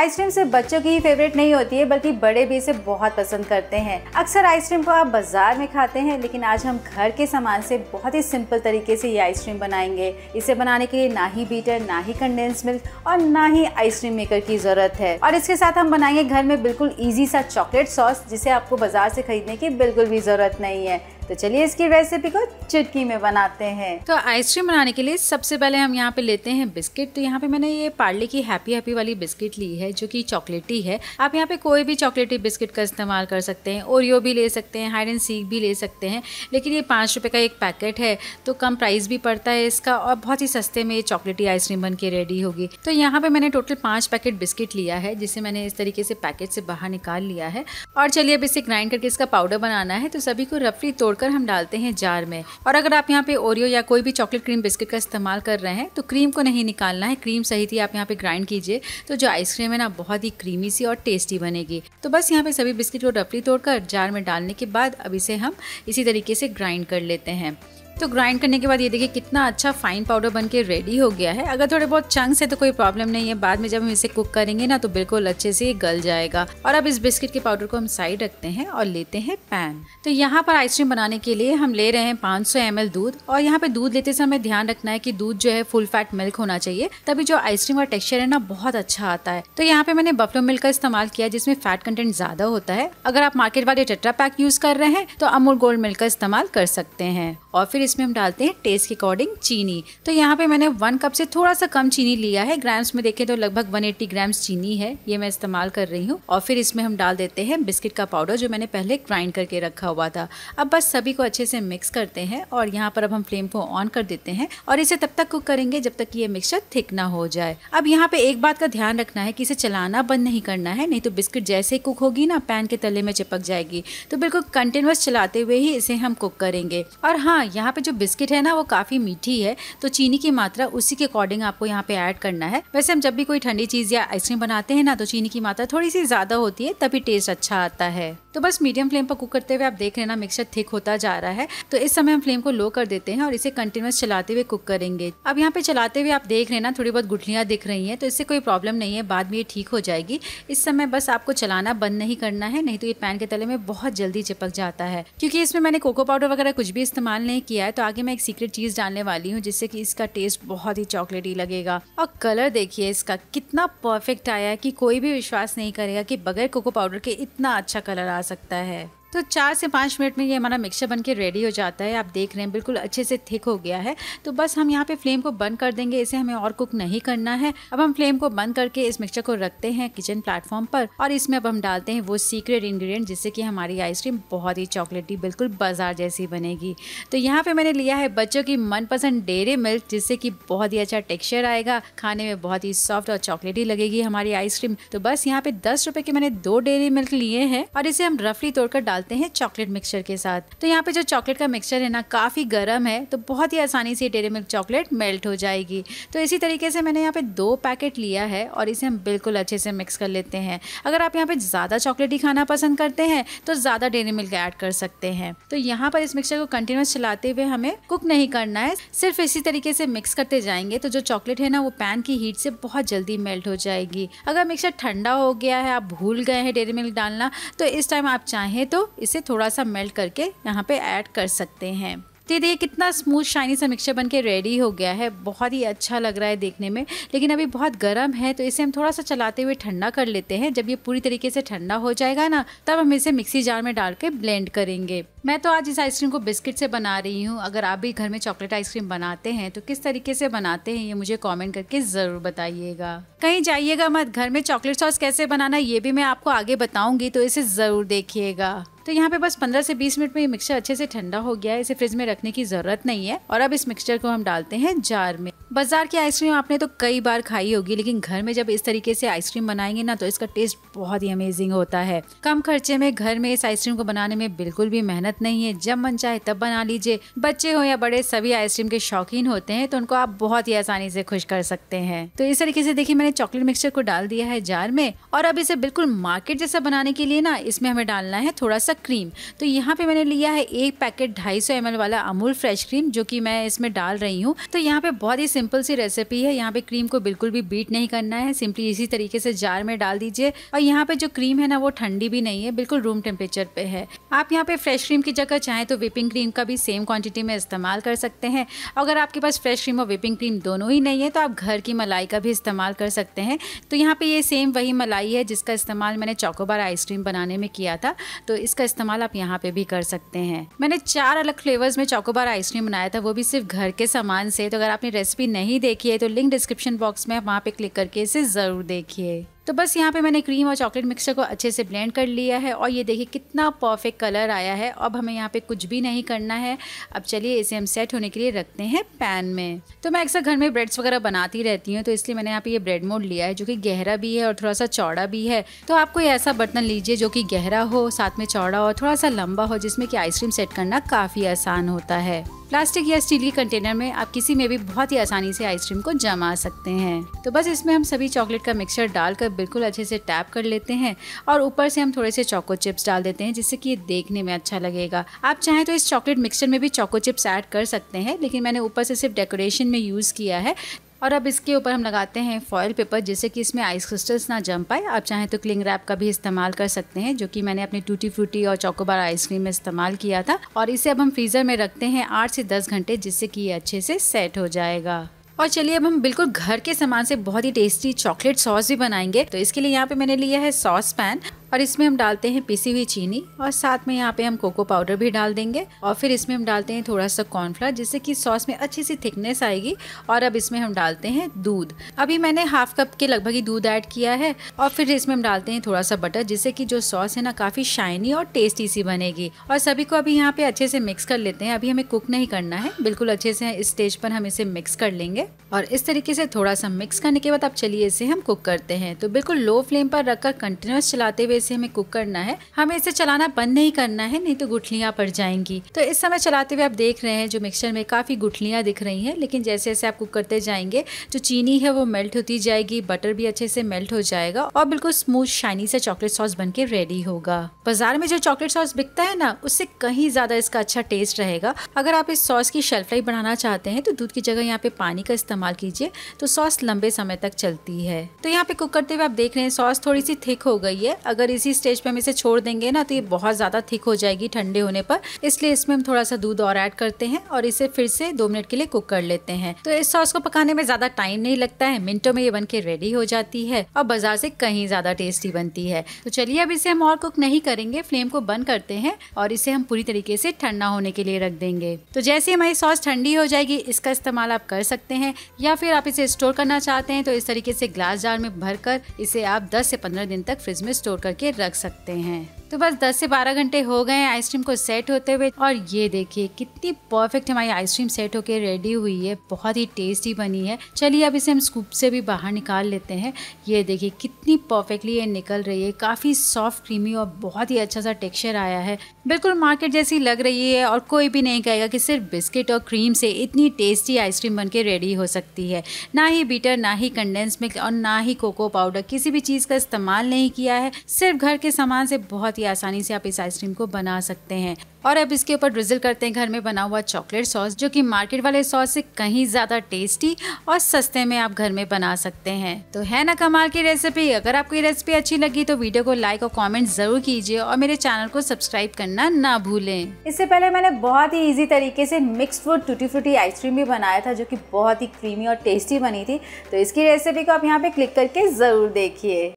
ice cream सिर्फ बच्चों की ही फेवरेट नहीं होती है बल्कि बड़े भी इसे बहुत पसंद करते हैं अक्सर आइसक्रीम को आप बाजार में खाते हैं लेकिन आज हम घर के सामान से बहुत ही सिंपल तरीके से ये आइसक्रीम बनाएंगे इसे बनाने के लिए ना ही बीटर ना ही कंडेंस मिल्क और ना ही आइसक्रीम मेकर की जरूरत है और इसके साथ हम बनाएंगे घर में बिल्कुल ईजी सा चॉकलेट सॉस जिसे आपको बाजार से खरीदने की बिल्कुल भी जरूरत नहीं है तो चलिए इसकी रेसिपी को चुटकी में बनाते हैं तो आइसक्रीम बनाने के लिए सबसे पहले हम यहाँ पे लेते हैं बिस्किट तो यहाँ पे मैंने ये पार्ले की हैप्पी हैप्पी वाली बिस्किट ली है जो कि चॉकलेटी है आप यहाँ पे कोई भी चॉकलेटी बिस्किट का इस्तेमाल कर सकते हैं ओरियो भी ले सकते हैं हाइड एंड सीक भी ले सकते हैं लेकिन ये पाँच रुपये का एक पैकेट है तो कम प्राइस भी पड़ता है इसका और बहुत ही सस्ते में ये चॉकलेटी आइसक्रीम बन के रेडी होगी तो यहाँ पर मैंने टोटल पाँच पैकेट बिस्किट लिया है जिसे मैंने इस तरीके से पैकेट से बाहर निकाल लिया है और चलिए अब इसे ग्राइंड करके इसका पाउडर बनाना है तो सभी को रफली तोड़ तोड़कर हम डालते हैं जार में और अगर आप यहाँ पे ओरियो या कोई भी चॉकलेट क्रीम बिस्किट का इस्तेमाल कर रहे हैं तो क्रीम को नहीं निकालना है क्रीम सहित ही आप यहाँ पे ग्राइंड कीजिए तो जो आइसक्रीम है ना बहुत ही क्रीमी सी और टेस्टी बनेगी तो बस यहाँ पे सभी बिस्किट को डपली तोड़कर जार में डालने के बाद अब इसे हम इसी तरीके से ग्राइंड कर लेते हैं तो ग्राइंड करने के बाद ये देखिए कितना अच्छा फाइन पाउडर बन के रेडी हो गया है अगर थोड़े बहुत चंक्स है तो कोई प्रॉब्लम नहीं है बाद में जब हम इसे कुक करेंगे ना तो बिल्कुल अच्छे से गल जाएगा और अब इस बिस्किट के पाउडर को हम साइड रखते हैं और लेते हैं पैन तो यहाँ पर आइसक्रीम बनाने के लिए हम ले रहे हैं पाँच सौ दूध और यहाँ पे दूध लेते समय ध्यान रखना है की दूध जो है फुल फैट मिल्क होना चाहिए तभी जो आइसक्रीम का टेक्स्चर है ना बहुत अच्छा आता है तो यहाँ पे मैंने बफलो मिल्क का इस्तेमाल किया जिसमें फैट कंटेंट ज्यादा होता है अगर आप मार्केट वाले टेट्रा पैक यूज कर रहे हैं तो अमूल गोल्ड मिल्क का इस्तेमाल कर सकते हैं और फिर इसमें हम डालते हैं टेस्ट के अकॉर्डिंग चीनी तो यहाँ पे मैंने वन कप से थोड़ा सा कम चीनी लिया है ग्राम्स में देखें तो लगभग 180 ग्राम्स चीनी है ये मैं इस्तेमाल कर रही हूँ और फिर इसमें हम डाल देते हैं बिस्किट का पाउडर जो मैंने पहले ग्राइंड करके रखा हुआ था अब बस सभी को अच्छे से मिक्स करते हैं और यहाँ पर अब हम फ्लेम को ऑन कर देते हैं और इसे तब तक कुक करेंगे जब तक ये मिक्सचर थिक ना हो जाए अब यहाँ पे एक बात का ध्यान रखना है कि इसे चलाना बंद नहीं करना है नहीं तो बिस्किट जैसे कुक होगी ना पैन के तले में चिपक जाएगी तो बिल्कुल कंटिन्यूस चलाते हुए ही इसे हम कुक करेंगे और हाँ हाँ यहाँ पे जो बिस्किट है ना वो काफ़ी मीठी है तो चीनी की मात्रा उसी के अकॉर्डिंग आपको यहाँ पे ऐड करना है वैसे हम जब भी कोई ठंडी चीज़ या आइसक्रीम बनाते हैं ना तो चीनी की मात्रा थोड़ी सी ज़्यादा होती है तभी टेस्ट अच्छा आता है तो बस मीडियम फ्लेम पर कुक करते हुए आप देख रहे ना मिक्सर थिक होता जा रहा है तो इस समय हम फ्लेम को लो कर देते हैं और इसे कंटिन्यूस चलाते हुए कुक करेंगे अब यहाँ पे चलाते हुए आप देख रहे हैं ना थोड़ी बहुत गुठलियाँ दिख रही है तो इससे कोई प्रॉब्लम नहीं है बाद में ये ठीक हो जाएगी इस समय बस आपको चलाना बंद नहीं करना है नहीं तो ये पैन के तले में बहुत जल्दी चिपक जाता है क्योंकि इसमें मैंने कोको पाउडर वगैरह कुछ भी इस्तेमाल नहीं किया है तो आगे मैं एक सीक्रेट चीज़ डालने वाली हूँ जिससे कि इसका टेस्ट बहुत ही चॉकलेटी लगेगा और कलर देखिए इसका कितना परफेक्ट आया है कि कोई भी विश्वास नहीं करेगा कि बगैर कोको पाउडर के इतना अच्छा कलर आ सकता है तो चार से पाँच मिनट में ये हमारा मिक्सचर बन के रेडी हो जाता है आप देख रहे हैं बिल्कुल अच्छे से थिक हो गया है तो बस हम यहाँ पे फ्लेम को बंद कर देंगे इसे हमें और कुक नहीं करना है अब हम फ्लेम को बंद करके इस मिक्सचर को रखते हैं किचन प्लेटफॉर्म पर और इसमें अब हम डालते हैं वो सीक्रेट इन्ग्रीडियंट जिससे कि हमारी आइसक्रीम बहुत ही चॉकलेटी बिल्कुल बाजार जैसी बनेगी तो यहाँ पर मैंने लिया है बच्चों की मनपसंद डेयरी मिल्क जिससे कि बहुत ही अच्छा टेक्स्चर आएगा खाने में बहुत ही सॉफ्ट और चॉकलेटी लगेगी हमारी आइसक्रीम तो बस यहाँ पे दस रुपये के मैंने दो डेयरी मिल्क लिए हैं और इसे हम रफली तोड़कर डाल डालते हैं चॉकलेट मिक्सचर के साथ तो यहाँ पे जो चॉकलेट का मिक्सचर है ना काफ़ी गर्म है तो बहुत ही आसानी से डेरी मिल्क चॉकलेट मेल्ट हो जाएगी तो इसी तरीके से मैंने यहाँ पे दो पैकेट लिया है और इसे हम बिल्कुल अच्छे से मिक्स कर लेते हैं अगर आप यहाँ पे ज़्यादा चॉकलेट ही खाना पसंद करते हैं तो ज़्यादा डेरी मिल्क ऐड कर सकते हैं तो यहाँ पर इस मिक्सचर को कंटिन्यूस चलाते हुए हमें कुक नहीं करना है सिर्फ इसी तरीके से मिक्स करते जाएंगे तो जो चॉकलेट है ना वो पैन की हीट से बहुत जल्दी मेल्ट हो जाएगी अगर मिक्सचर ठंडा हो गया है आप भूल गए हैं डेरी मिल्क डालना तो इस टाइम आप चाहें तो इसे थोड़ा सा मेल्ट करके यहाँ पे ऐड कर सकते हैं तो ये देखिए कितना स्मूथ शाइनी सा मिक्सचर बन के रेडी हो गया है बहुत ही अच्छा लग रहा है देखने में लेकिन अभी बहुत गर्म है तो इसे हम थोड़ा सा चलाते हुए ठंडा कर लेते हैं जब ये पूरी तरीके से ठंडा हो जाएगा ना तब हम इसे मिक्सी जार में डाल के ब्लेंड करेंगे मैं तो आज इस आइसक्रीम को बिस्किट से बना रही हूँ अगर आप भी घर में चॉकलेट आइसक्रीम बनाते हैं तो किस तरीके से बनाते हैं ये मुझे कॉमेंट करके ज़रूर बताइएगा कहीं जाइएगा मत घर में चॉकलेट सॉस कैसे बनाना ये भी मैं आपको आगे बताऊँगी तो इसे ज़रूर देखिएगा तो यहाँ पे बस 15 से 20 मिनट में ये मिक्सचर अच्छे से ठंडा हो गया है इसे फ्रिज में रखने की ज़रूरत नहीं है और अब इस मिक्सचर को हम डालते हैं जार में बाजार की आइसक्रीम आपने तो कई बार खाई होगी लेकिन घर में जब इस तरीके से आइसक्रीम बनाएंगे ना तो इसका टेस्ट बहुत ही अमेजिंग होता है कम खर्चे में घर में इस आइसक्रीम को बनाने में बिल्कुल भी मेहनत नहीं है जब मन चाहे तब बना लीजिए बच्चे हो या बड़े सभी आइसक्रीम के शौकीन होते हैं तो उनको आप बहुत ही आसानी से खुश कर सकते हैं तो इस तरीके से देखिए मैंने चॉकलेट मिक्सचर को डाल दिया है जार में और अब इसे बिल्कुल मार्केट जैसा बनाने के लिए ना इसमें हमें डालना है थोड़ा सा सा क्रीम तो यहाँ पे मैंने लिया है एक पैकेट ढाई सौ वाला अमूल फ्रेश क्रीम जो कि मैं इसमें डाल रही हूँ तो यहाँ पे बहुत ही सिंपल सी रेसिपी है यहाँ पे क्रीम को बिल्कुल भी बीट नहीं करना है सिंपली इसी तरीके से जार में डाल दीजिए और यहाँ पे जो क्रीम है ना वो ठंडी भी नहीं है बिल्कुल रूम टेम्परेचर पे है आप यहाँ पे फ्रेश क्रीम की जगह चाहें तो विपिंग क्रीम का भी सेम क्वान्टिटी में इस्तेमाल कर सकते हैं अगर आपके पास फ्रेश क्रीम और विपिंग क्रीम दोनों ही नहीं है तो आप घर की मलाई का भी इस्तेमाल कर सकते हैं तो यहाँ पे ये सेम वही मलाई है जिसका इस्तेमाल मैंने चौकोबार आइसक्रीम बनाने में किया था तो इसका इसका इस्तेमाल आप यहाँ पे भी कर सकते हैं मैंने चार अलग फ्लेवर्स में चौकोबार आइसक्रीम बनाया था वो भी सिर्फ घर के सामान से तो अगर आपने रेसिपी नहीं देखी है तो लिंक डिस्क्रिप्शन बॉक्स में आप वहाँ पे क्लिक करके इसे ज़रूर देखिए तो बस यहाँ पे मैंने क्रीम और चॉकलेट मिक्सचर को अच्छे से ब्लेंड कर लिया है और ये देखिए कितना परफेक्ट कलर आया है अब हमें यहाँ पे कुछ भी नहीं करना है अब चलिए इसे हम सेट होने के लिए रखते हैं पैन में तो मैं अक्सर घर में ब्रेड्स वगैरह बनाती रहती हूँ तो इसलिए मैंने यहाँ पे ये ब्रेड मोड लिया है जो कि गहरा भी है और थोड़ा सा चौड़ा भी है तो आप कोई ऐसा बर्तन लीजिए जो कि गहरा हो साथ में चौड़ा हो थोड़ा सा लंबा हो जिसमें कि आइसक्रीम सेट करना काफ़ी आसान होता है प्लास्टिक या स्टील के कंटेनर में आप किसी में भी बहुत ही आसानी से आइसक्रीम को जमा सकते हैं तो बस इसमें हम सभी चॉकलेट का मिक्सचर डालकर बिल्कुल अच्छे से टैप कर लेते हैं और ऊपर से हम थोड़े से चॉको चिप्स डाल देते हैं जिससे कि ये देखने में अच्छा लगेगा आप चाहें तो इस चॉकलेट मिक्सचर में भी चॉको चिप्स ऐड कर सकते हैं लेकिन मैंने ऊपर से सिर्फ डेकोरेशन में यूज़ किया है और अब इसके ऊपर हम लगाते हैं फॉयल पेपर जिससे कि इसमें आइस क्रिस्टल्स ना जम पाए आप चाहें तो क्लिंग रैप का भी इस्तेमाल कर सकते हैं जो कि मैंने अपने टूटी फ्रूटी और चौकोबार आइसक्रीम में इस्तेमाल किया था और इसे अब हम फ्रीज़र में रखते हैं आठ से दस घंटे जिससे कि ये अच्छे से सेट हो जाएगा और चलिए अब हम बिल्कुल घर के सामान से बहुत ही टेस्टी चॉकलेट सॉस भी बनाएंगे तो इसके लिए यहाँ पे मैंने लिया है सॉस पैन और इसमें हम डालते हैं पिसी हुई चीनी और साथ में यहाँ पे हम कोको पाउडर भी डाल देंगे और फिर इसमें हम डालते हैं थोड़ा सा कॉर्नफ्लावर जिससे कि सॉस में अच्छी सी थिकनेस आएगी और अब इसमें हम डालते हैं दूध अभी मैंने हाफ कप के लगभग ही दूध ऐड किया है और फिर इसमें हम डालते हैं थोड़ा सा बटर जिससे कि जो सॉस है ना काफ़ी शाइनी और टेस्टी सी बनेगी और सभी को अभी यहाँ पे अच्छे से मिक्स कर लेते हैं अभी हमें कुक नहीं करना है बिल्कुल अच्छे से इस स्टेज पर हम इसे मिक्स कर लेंगे और इस तरीके से थोड़ा सा मिक्स करने के बाद अब चलिए इसे हम कुक करते हैं तो बिल्कुल लो फ्लेम पर रखकर कंटिन्यूस चलाते हुए इसे हमें कुक करना है हमें इसे चलाना बंद नहीं करना है नहीं तो गुठलियाँ पड़ जाएंगी तो इस समय चलाते हुए आप देख रहे हैं जो मिक्सचर में काफ़ी गुठलियाँ दिख रही हैं लेकिन जैसे जैसे आप कुक करते जाएंगे जो चीनी है वो मेल्ट होती जाएगी बटर भी अच्छे से मेल्ट हो जाएगा और बिल्कुल स्मूथ शाइनी सा चॉकलेट सॉस बन रेडी होगा बाजार में जो चॉकलेट सॉस बिकता है ना उससे कहीं ज़्यादा इसका अच्छा टेस्ट रहेगा अगर आप इस सॉस की शेल्फ लाइफ बढ़ाना चाहते हैं तो दूध की जगह यहाँ पे पानी का इस्तेमाल कीजिए तो सॉस लंबे समय तक चलती है तो यहाँ पे कुक करते हुए आप देख रहे हैं सॉस थोड़ी सी थिक हो गई है अगर अगर इसी स्टेज पे हम इसे छोड़ देंगे ना तो ये बहुत ज़्यादा थिक हो जाएगी ठंडे होने पर इसलिए इसमें हम थोड़ा सा दूध और ऐड करते हैं और इसे फिर से दो मिनट के लिए कुक कर लेते हैं तो इस सॉस को पकाने में ज़्यादा टाइम नहीं लगता है मिनटों में ये बन रेडी हो जाती है और बाजार से कहीं ज़्यादा टेस्टी बनती है तो चलिए अब इसे हम और कुक नहीं करेंगे फ्लेम को बंद करते हैं और इसे हम पूरी तरीके से ठंडा होने के लिए रख देंगे तो जैसे हमारी सॉस ठंडी हो जाएगी इसका इस्तेमाल आप कर सकते हैं या फिर आप इसे स्टोर करना चाहते हैं तो इस तरीके से ग्लास जार में भरकर इसे आप 10 से 15 दिन तक फ्रिज में स्टोर करके करके रख सकते हैं तो बस 10 से 12 घंटे हो गए आइसक्रीम को सेट होते हुए और ये देखिए कितनी परफेक्ट हमारी आइसक्रीम सेट होकर रेडी हुई है बहुत ही टेस्टी बनी है चलिए अब इसे हम स्कूप से भी बाहर निकाल लेते हैं ये देखिए कितनी परफेक्टली ये निकल रही है काफ़ी सॉफ्ट क्रीमी और बहुत ही अच्छा सा टेक्स्चर आया है बिल्कुल मार्केट जैसी लग रही है और कोई भी नहीं कहेगा कि सिर्फ बिस्किट और क्रीम से इतनी टेस्टी आइसक्रीम बन के रेडी हो सकती है ना ही बीटर ना ही कंडेंस मिल्क और ना ही कोको पाउडर किसी भी चीज़ का इस्तेमाल नहीं किया है सिर्फ घर के सामान से बहुत ही आसानी से आप इस आइसक्रीम को बना सकते हैं और अब इसके ऊपर ड्रिजल करते हैं घर में बना हुआ चॉकलेट सॉस जो कि मार्केट वाले सॉस से कहीं ज़्यादा टेस्टी और सस्ते में आप घर में बना सकते हैं तो है ना कमाल की रेसिपी अगर आपको ये रेसिपी अच्छी लगी तो वीडियो को लाइक और कमेंट ज़रूर कीजिए और मेरे चैनल को सब्सक्राइब करना ना भूलें इससे पहले मैंने बहुत ही ईजी तरीके से mix fruit tutti frutti ice cream भी बनाया था जो की बहुत ही क्रीमी और टेस्टी बनी थी तो इसकी रेसिपी को आप यहाँ पे क्लिक करके ज़रूर देखिए